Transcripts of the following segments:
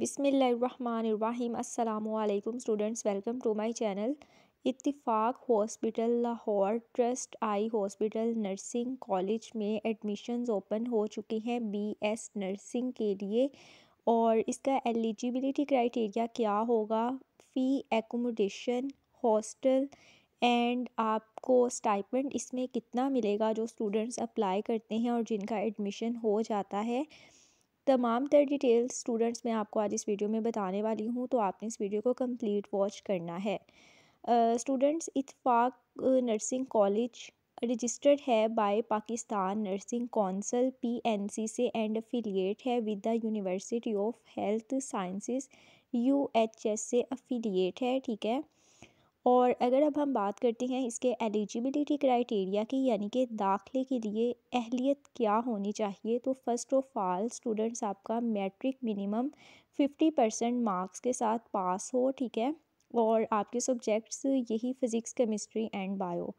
बिसमीम् students welcome to my channel Ittefaq hospital Lahore trust eye hospital nursing college में admissions open हो चुके हैं BS nursing के लिए और इसका एलिजिबिलिटी क्राइटेरिया क्या होगा फ़ी एकोमोडेशन हॉस्टल एंड आपको स्टाइपेंड इसमें कितना मिलेगा जो स्टूडेंट्स अप्लाई करते हैं और जिनका एडमिशन हो जाता है तमाम तर डिटेल्स स्टूडेंट्स मैं आपको आज इस वीडियो में बताने वाली हूँ तो आपने इस वीडियो को कम्प्लीट वॉच करना है students Ittefaq nursing college registered है by Pakistan nursing council PNC से एंड अफिलिएट है with the university of health sciences UHS से अफिलिएट है ठीक है और अगर अब हम बात करते हैं इसके एलिजिबिलिटी क्राइटेरिया की यानी कि दाखिले के लिए अहलियत क्या होनी चाहिए तो फ़र्स्ट ऑफ ऑल स्टूडेंट्स आपका matric minimum fifty percent marks के साथ पास हो ठीक है और आपके सब्जेक्ट्स यही physics chemistry and bio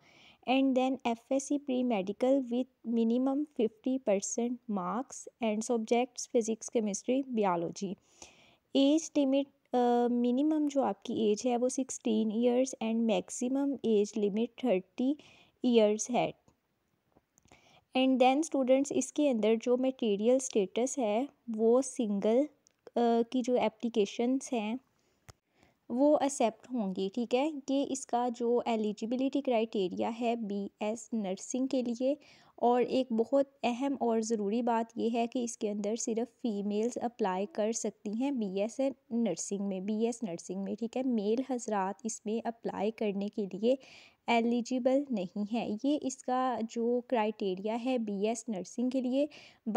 and then F S C pre medical with minimum fifty percent marks and subjects physics chemistry biology age limit minimum जो आपकी एज है वो sixteen years and maximum age limit thirty years है and then students इसके अंदर जो material status है वो सिंगल की जो एप्लीकेशंस हैं वो एक्सेप्ट होंगी ठीक है ये इसका जो एलिजिबिलिटी क्राइटेरिया है बीएस नर्सिंग के लिए और एक बहुत अहम और ज़रूरी बात यह है कि इसके अंदर सिर्फ फ़ीमेल्स अप्लाई कर सकती हैं बी एस एन नर्सिंग में बी एस नर्सिंग में ठीक है मेल हजरात इसमें अप्लाई करने के लिए एलिजिबल नहीं है ये इसका जो क्राइटेरिया है बी एस नर्सिंग के लिए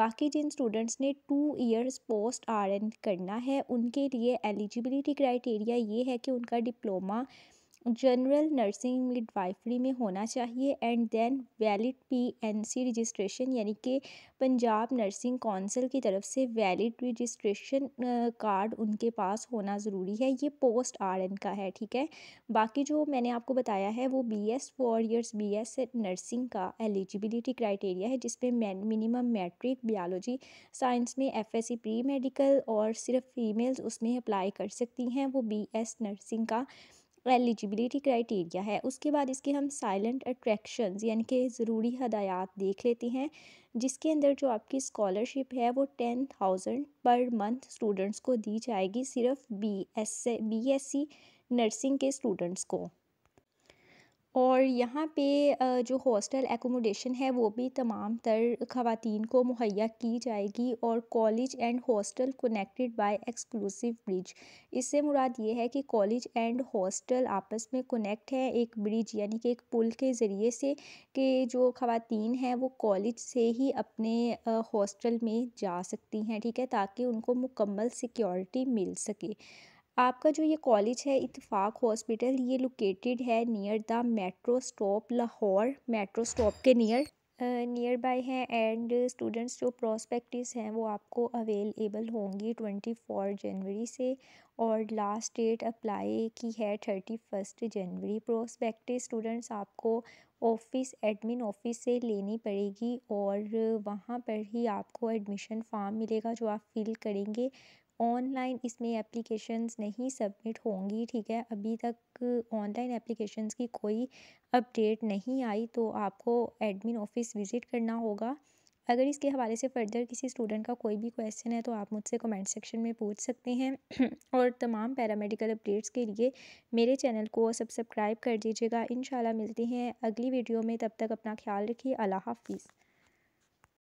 बाकी जिन स्टूडेंट्स ने two years post R N करना है उनके लिए एलिजिबिलिटी क्राइटेरिया ये है कि उनका डिप्लोमा जनरल नर्सिंग मिडवाइफरी में होना चाहिए and then valid P N C registration यानी कि पंजाब नर्सिंग काउंसिल की तरफ से वैलिड रजिस्ट्रेशन कार्ड उनके पास होना ज़रूरी है ये पोस्ट आर एन का है ठीक है बाकी जो मैंने आपको बताया है वो B S four years B S nursing का एलिजिबिलिटी क्राइटेरिया है main minimum matric biology science में F S C pre medical और सिर्फ फीमेल्स उसमें अप्लाई कर सकती हैं वो बी एस नर्सिंग का एलिजिबिलिटी क्राइटेरिया है उसके बाद इसके हम साइलेंट अट्रैक्शन यानी कि ज़रूरी हदायत देख लेते हैं जिसके अंदर जो आपकी स्कॉलरशिप है वो ten thousand per month students को दी जाएगी सिर्फ B S B S C nursing के स्टूडेंट्स को और यहाँ पे जो हॉस्टल एकोमोडेशन है वो भी तमाम तर ख़वातीन को मुहैया की जाएगी और college and hostel connected by exclusive bridge इससे मुराद ये है कि कॉलेज एंड हॉस्टल आपस में कनेक्ट है एक ब्रिज यानी कि एक पुल के ज़रिए से कि जो ख़वातीन हैं वो कॉलेज से ही अपने हॉस्टल में जा सकती हैं ठीक है ताकि उनको मुकम्मल सिक्योरिटी मिल सके आपका जो ये कॉलेज है इतफ़ाक़ हॉस्पिटल ये लोकेटेड है near the metro stop Lahore metro stop के नियर नियर बाय हैं एंड स्टूडेंट्स जो प्रॉस्पेक्टिस हैं वो आपको अवेलेबल होंगी ट्वेंटी फोर जनवरी से और लास्ट डेट अप्लाई की है थर्टी फर्स्ट जनवरी प्रोस्पेक्टिव स्टूडेंट्स आपको ऑफिस एडमिन ऑफिस से लेनी पड़ेगी और वहाँ पर ही आपको एडमिशन फॉर्म मिलेगा जो आप फिल करेंगे ऑनलाइन इसमें एप्लीकेशंस नहीं सबमिट होंगी ठीक है अभी तक ऑनलाइन एप्लीकेशंस की कोई अपडेट नहीं आई तो आपको एडमिन ऑफिस विज़िट करना होगा अगर इसके हवाले से फर्दर किसी स्टूडेंट का कोई भी क्वेश्चन है तो आप मुझसे कमेंट सेक्शन में पूछ सकते हैं और तमाम पैरामेडिकल अपडेट्स के लिए मेरे चैनल को सब्सक्राइब कर दीजिएगा इन मिलते हैं अगली वीडियो में तब तक अपना ख्याल रखिए अल्लाह हाफिज़